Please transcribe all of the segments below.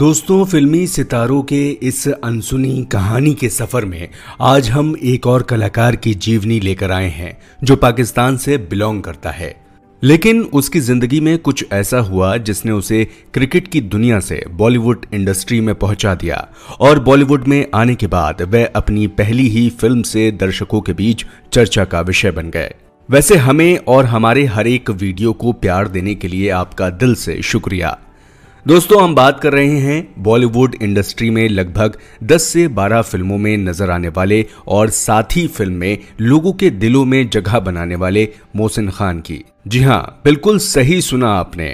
दोस्तों फिल्मी सितारों के इस अनसुनी कहानी के सफ़र में आज हम एक और कलाकार की जीवनी लेकर आए हैं जो पाकिस्तान से बिलोंग करता है लेकिन उसकी ज़िंदगी में कुछ ऐसा हुआ जिसने उसे क्रिकेट की दुनिया से बॉलीवुड इंडस्ट्री में पहुंचा दिया और बॉलीवुड में आने के बाद वह अपनी पहली ही फिल्म से दर्शकों के बीच चर्चा का विषय बन गए वैसे हमें और हमारे हर एक वीडियो को प्यार देने के लिए आपका दिल से शुक्रिया दोस्तों हम बात कर रहे हैं बॉलीवुड इंडस्ट्री में लगभग 10 से 12 फिल्मों में नजर आने वाले और साथ ही फिल्म में लोगों के दिलों में जगह बनाने वाले मोहसिन खान की जी हाँ बिल्कुल सही सुना आपने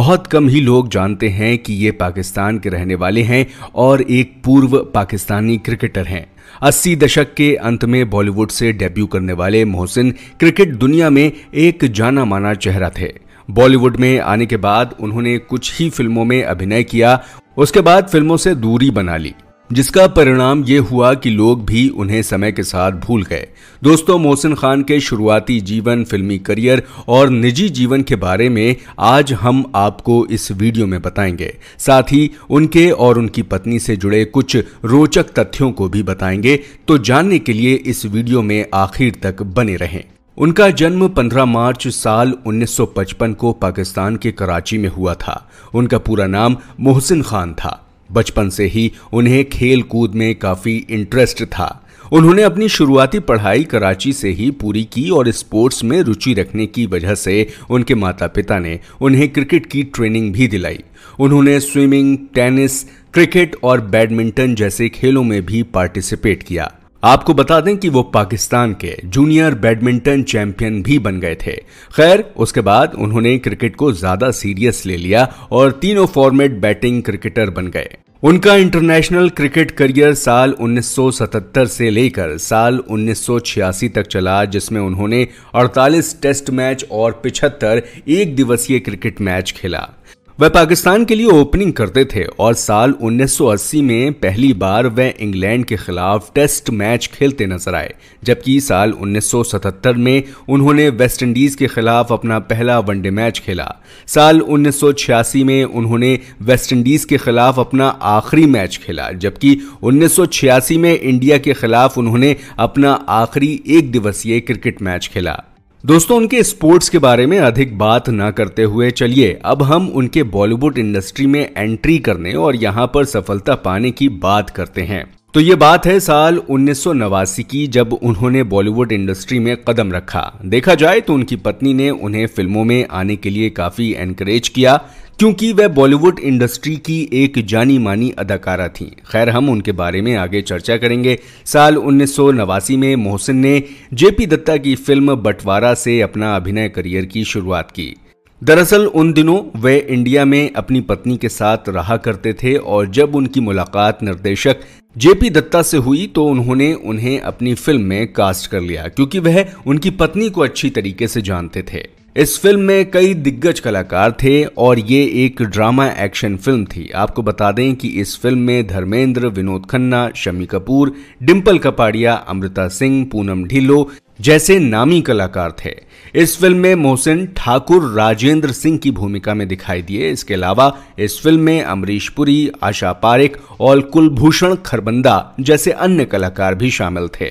बहुत कम ही लोग जानते हैं कि ये पाकिस्तान के रहने वाले हैं और एक पूर्व पाकिस्तानी क्रिकेटर हैं 80 दशक के अंत में बॉलीवुड से डेब्यू करने वाले मोहसिन क्रिकेट दुनिया में एक जाना माना चेहरा थे बॉलीवुड में आने के बाद उन्होंने कुछ ही फिल्मों में अभिनय किया उसके बाद फिल्मों से दूरी बना ली जिसका परिणाम ये हुआ कि लोग भी उन्हें समय के साथ भूल गए दोस्तों मोहसिन खान के शुरुआती जीवन फिल्मी करियर और निजी जीवन के बारे में आज हम आपको इस वीडियो में बताएंगे साथ ही उनके और उनकी पत्नी से जुड़े कुछ रोचक तथ्यों को भी बताएंगे तो जानने के लिए इस वीडियो में आखिर तक बने रहें उनका जन्म 15 मार्च साल 1955 को पाकिस्तान के कराची में हुआ था उनका पूरा नाम मोहसिन खान था बचपन से ही उन्हें खेल कूद में काफी इंटरेस्ट था उन्होंने अपनी शुरुआती पढ़ाई कराची से ही पूरी की और स्पोर्ट्स में रुचि रखने की वजह से उनके माता पिता ने उन्हें क्रिकेट की ट्रेनिंग भी दिलाई उन्होंने स्विमिंग टेनिस क्रिकेट और बैडमिंटन जैसे खेलों में भी पार्टिसिपेट किया आपको बता दें कि वो पाकिस्तान के जूनियर बैडमिंटन चैंपियन भी बन गए थे खैर उसके बाद उन्होंने क्रिकेट को ज्यादा सीरियस ले लिया और तीनों फॉर्मेट बैटिंग क्रिकेटर बन गए उनका इंटरनेशनल क्रिकेट करियर साल 1977 से लेकर साल 1986 तक चला जिसमें उन्होंने 48 टेस्ट मैच और 75 एक दिवसीय क्रिकेट मैच खेला वह पाकिस्तान के लिए ओपनिंग करते थे और साल 1980 में पहली बार वह इंग्लैंड के खिलाफ टेस्ट मैच खेलते नजर आए जबकि साल 1977 में उन्होंने वेस्टइंडीज के खिलाफ अपना पहला वनडे मैच खेला साल 1986 में उन्होंने वेस्टइंडीज के खिलाफ अपना आखिरी मैच खेला जबकि 1986 में इंडिया के खिलाफ उन्होंने अपना आखिरी एक दिवसीय क्रिकेट मैच खेला दोस्तों उनके स्पोर्ट्स के बारे में अधिक बात ना करते हुए चलिए अब हम उनके बॉलीवुड इंडस्ट्री में एंट्री करने और यहाँ पर सफलता पाने की बात करते हैं तो ये बात है साल उन्नीस की जब उन्होंने बॉलीवुड इंडस्ट्री में कदम रखा देखा जाए तो उनकी पत्नी ने उन्हें फिल्मों में आने के लिए काफी एनकरेज किया क्योंकि वह बॉलीवुड इंडस्ट्री की एक जानी मानी अदाकारा थी खैर हम उनके बारे में आगे चर्चा करेंगे साल उन्नीस में मोहसिन ने जेपी दत्ता की फिल्म बंटवारा से अपना अभिनय करियर की शुरुआत की दरअसल उन दिनों वे इंडिया में अपनी पत्नी के साथ रहा करते थे और जब उनकी मुलाकात निर्देशक जेपी दत्ता से हुई तो उन्होंने उन्हें अपनी फिल्म में कास्ट कर लिया क्योंकि वह उनकी पत्नी को अच्छी तरीके से जानते थे इस फिल्म में कई दिग्गज कलाकार थे और ये एक ड्रामा एक्शन फिल्म थी आपको बता दें कि इस फिल्म में धर्मेंद्र विनोद खन्ना शमी कपूर डिम्पल कपाड़िया अमृता सिंह पूनम ढिल्लो जैसे नामी कलाकार थे इस फिल्म में मोहसिन ठाकुर राजेंद्र सिंह की भूमिका में दिखाई दिए इसके अलावा इस फिल्म में अमरीश पुरी आशा पारिक और कुलभूषण खरबंदा जैसे अन्य कलाकार भी शामिल थे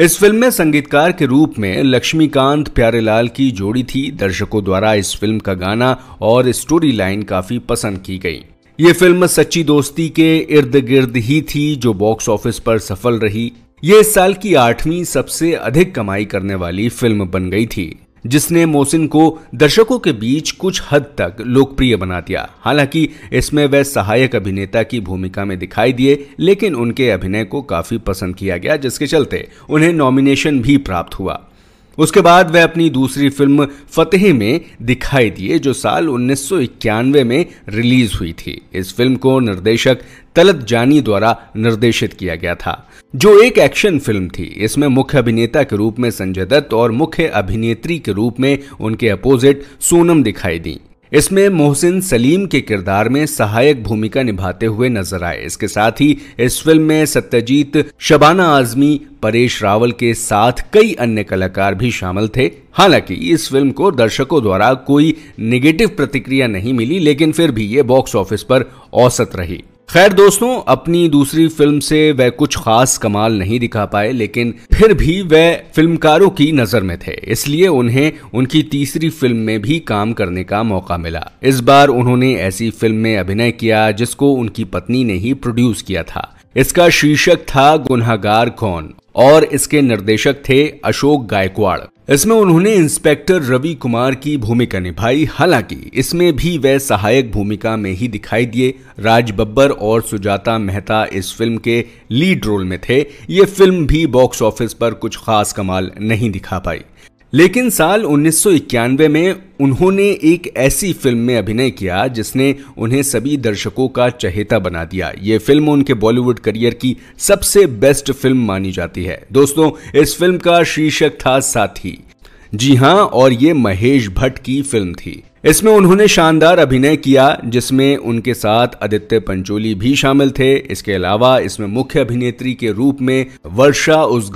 इस फिल्म में संगीतकार के रूप में लक्ष्मीकांत प्यारेलाल की जोड़ी थी दर्शकों द्वारा इस फिल्म का गाना और स्टोरी लाइन काफी पसंद की गई ये फिल्म सच्ची दोस्ती के इर्द गिर्द ही थी जो बॉक्स ऑफिस पर सफल रही ये इस साल की आठवीं सबसे अधिक कमाई करने वाली फिल्म बन गई थी जिसने मोसिन को दर्शकों के बीच कुछ हद तक लोकप्रिय बना दिया हालांकि इसमें वह सहायक अभिनेता की भूमिका में दिखाई दिए लेकिन उनके अभिनय को काफी पसंद किया गया जिसके चलते उन्हें नॉमिनेशन भी प्राप्त हुआ उसके बाद वह अपनी दूसरी फिल्म फतेह में दिखाई दिए जो साल 1991 में रिलीज हुई थी इस फिल्म को निर्देशक तलत जानी द्वारा निर्देशित किया गया था जो एक एक्शन फिल्म थी इसमें मुख्य अभिनेता के रूप में संजय दत्त और मुख्य अभिनेत्री के रूप में उनके अपोजिट सोनम दिखाई दी इसमें मोहसिन सलीम के किरदार में सहायक भूमिका निभाते हुए नजर आए इसके साथ ही इस फिल्म में सत्यजीत शबाना आजमी परेश रावल के साथ कई अन्य कलाकार भी शामिल थे हालांकि इस फिल्म को दर्शकों द्वारा कोई निगेटिव प्रतिक्रिया नहीं मिली लेकिन फिर भी ये बॉक्स ऑफिस पर औसत रही खैर दोस्तों अपनी दूसरी फिल्म से वह कुछ खास कमाल नहीं दिखा पाए लेकिन फिर भी वह फिल्मकारों की नजर में थे इसलिए उन्हें उनकी तीसरी फिल्म में भी काम करने का मौका मिला इस बार उन्होंने ऐसी फिल्म में अभिनय किया जिसको उनकी पत्नी ने ही प्रोड्यूस किया था इसका शीर्षक था गुनहगार कौन और इसके निर्देशक थे अशोक गायकवाड़ इसमें उन्होंने इंस्पेक्टर रवि कुमार की भूमिका निभाई हालांकि इसमें भी वह सहायक भूमिका में ही दिखाई दिए राज बब्बर और सुजाता मेहता इस फिल्म के लीड रोल में थे ये फिल्म भी बॉक्स ऑफिस पर कुछ खास कमाल नहीं दिखा पाई लेकिन साल 1991 में उन्होंने एक ऐसी फिल्म में अभिनय किया जिसने उन्हें सभी दर्शकों का चहेता बना दिया ये फिल्म उनके बॉलीवुड करियर की सबसे बेस्ट फिल्म मानी जाती है दोस्तों इस फिल्म का शीर्षक था साथी जी हाँ और ये महेश भट्ट की फिल्म थी इसमें उन्होंने शानदार अभिनय किया जिसमें उनके साथ आदित्य पंचोली भी शामिल थे इसके अलावा इसमें मुख्य अभिनेत्री के रूप में वर्षा उस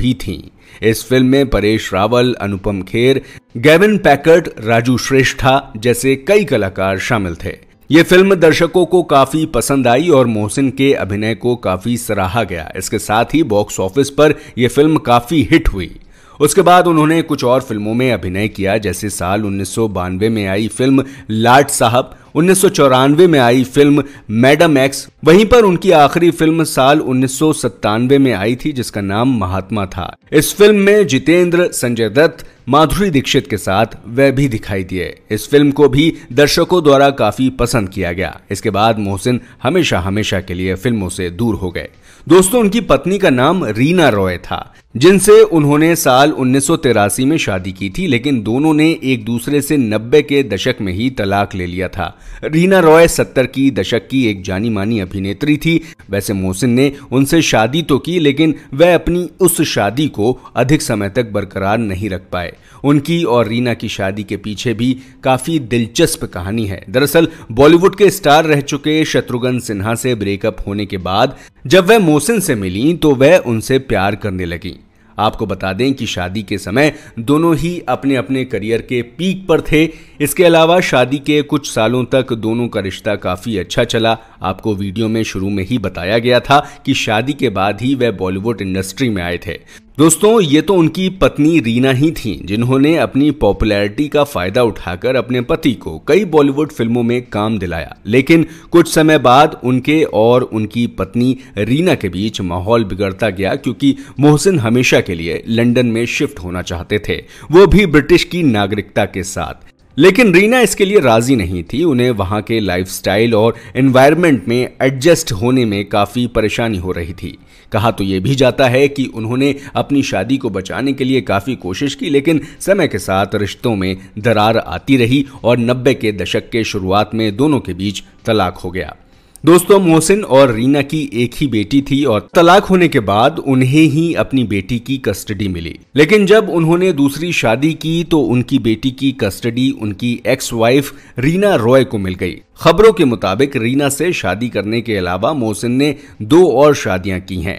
भी थीं इस फिल्म में परेश रावल अनुपम खेर गेविन पैकर्ट राजू श्रेष्ठा जैसे कई कलाकार शामिल थे ये फिल्म दर्शकों को काफी पसंद आई और मोहसिन के अभिनय को काफी सराहा गया इसके साथ ही बॉक्स ऑफिस पर यह फिल्म काफी हिट हुई उसके बाद उन्होंने कुछ और फिल्मों में अभिनय किया जैसे साल उन्नीस में आई फिल्म लाट साहब उन्नीस में आई फिल्म मैडम एक्स वहीं पर उनकी आखिरी फिल्म साल उन्नीस में आई थी जिसका नाम महात्मा था इस फिल्म में जितेंद्र संजय दत्त माधुरी दीक्षित के साथ वह भी दिखाई दिए इस फिल्म को भी दर्शकों द्वारा काफी पसंद किया गया इसके बाद मोहसिन हमेशा हमेशा के लिए फिल्मों से दूर हो गए दोस्तों उनकी पत्नी का नाम रीना रॉय था जिनसे उन्होंने साल उन्नीस में शादी की थी लेकिन दोनों ने एक दूसरे से 90 के दशक में ही तलाक ले लिया था रीना रॉय 70 की दशक की एक जानी मानी अभिनेत्री थी वैसे मोहसिन ने उनसे शादी तो की लेकिन वह अपनी उस शादी को अधिक समय तक बरकरार नहीं रख पाए उनकी और रीना की शादी के पीछे भी काफी दिलचस्प कहानी है दरअसल बॉलीवुड के स्टार रह चुके शत्रुघ्न सिन्हा से ब्रेकअप होने के बाद जब वह मोहसिन से मिली तो वह उनसे प्यार करने लगी आपको बता दें कि शादी के समय दोनों ही अपने अपने करियर के पीक पर थे इसके अलावा शादी के कुछ सालों तक दोनों का रिश्ता काफ़ी अच्छा चला आपको वीडियो में शुरू में ही बताया गया था कि शादी के बाद ही वह बॉलीवुड इंडस्ट्री में आए थे दोस्तों ये तो उनकी पत्नी रीना ही थी जिन्होंने अपनी पॉपुलैरिटी का फायदा उठाकर अपने पति को कई बॉलीवुड फिल्मों में काम दिलाया लेकिन कुछ समय बाद उनके और उनकी पत्नी रीना के बीच माहौल बिगड़ता गया क्योंकि मोहसिन हमेशा के लिए लंदन में शिफ्ट होना चाहते थे वो भी ब्रिटिश की नागरिकता के साथ लेकिन रीना इसके लिए राजी नहीं थी उन्हें वहाँ के लाइफस्टाइल और एनवायरनमेंट में एडजस्ट होने में काफ़ी परेशानी हो रही थी कहा तो ये भी जाता है कि उन्होंने अपनी शादी को बचाने के लिए काफ़ी कोशिश की लेकिन समय के साथ रिश्तों में दरार आती रही और नब्बे के दशक के शुरुआत में दोनों के बीच तलाक हो गया दोस्तों मोहसिन और रीना की एक ही बेटी थी और तलाक होने के बाद उन्हें ही अपनी बेटी की कस्टडी मिली लेकिन जब उन्होंने दूसरी शादी की तो उनकी बेटी की कस्टडी उनकी एक्स वाइफ रीना रॉय को मिल गई खबरों के मुताबिक रीना से शादी करने के अलावा मोहसिन ने दो और शादियां की हैं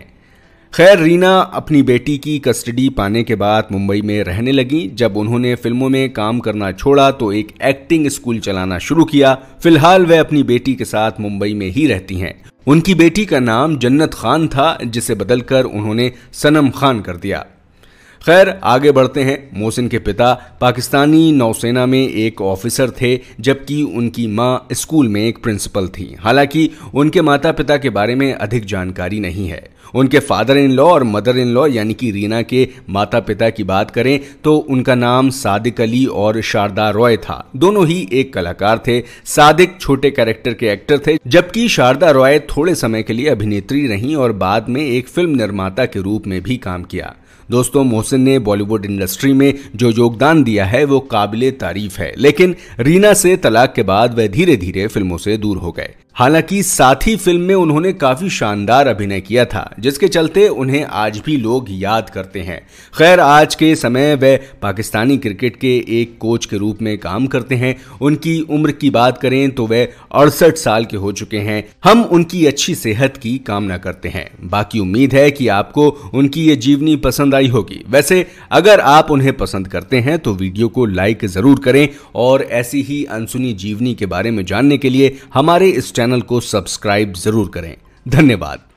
खैर रीना अपनी बेटी की कस्टडी पाने के बाद मुंबई में रहने लगी जब उन्होंने फिल्मों में काम करना छोड़ा तो एक एक्टिंग स्कूल चलाना शुरू किया फिलहाल वह अपनी बेटी के साथ मुंबई में ही रहती हैं उनकी बेटी का नाम जन्नत खान था जिसे बदलकर उन्होंने सनम खान कर दिया खैर आगे बढ़ते हैं मोहसिन के पिता पाकिस्तानी नौसेना में एक ऑफिसर थे जबकि उनकी माँ स्कूल में एक प्रिंसिपल थी हालांकि उनके माता पिता के बारे में अधिक जानकारी नहीं है उनके फादर इन लॉ और मदर इन लॉ यानी कि रीना के माता पिता की बात करें तो उनका नाम सादिक अली और शारदा रॉय था दोनों ही एक कलाकार थे सादिक छोटे कैरेक्टर के एक्टर थे जबकि शारदा रॉय थोड़े समय के लिए अभिनेत्री रहीं और बाद में एक फिल्म निर्माता के रूप में भी काम किया दोस्तों मोहसिन ने बॉलीवुड इंडस्ट्री में जो योगदान दिया है वो काबिल तारीफ है लेकिन रीना से तलाक के बाद वह धीरे धीरे फिल्मों से दूर हो गए हालांकि साथी फिल्म में उन्होंने काफी शानदार अभिनय किया था जिसके चलते उन्हें आज भी लोग याद करते हैं खैर आज के समय वे पाकिस्तानी क्रिकेट के एक कोच के रूप में काम करते हैं उनकी उम्र की बात करें तो वे अड़सठ साल के हो चुके हैं हम उनकी अच्छी सेहत की कामना करते हैं बाकी उम्मीद है कि आपको उनकी ये जीवनी पसंद आई होगी वैसे अगर आप उन्हें पसंद करते हैं तो वीडियो को लाइक जरूर करें और ऐसी ही अनसुनी जीवनी के बारे में जानने के लिए हमारे इस चैनल चैनल को सब्सक्राइब जरूर करें धन्यवाद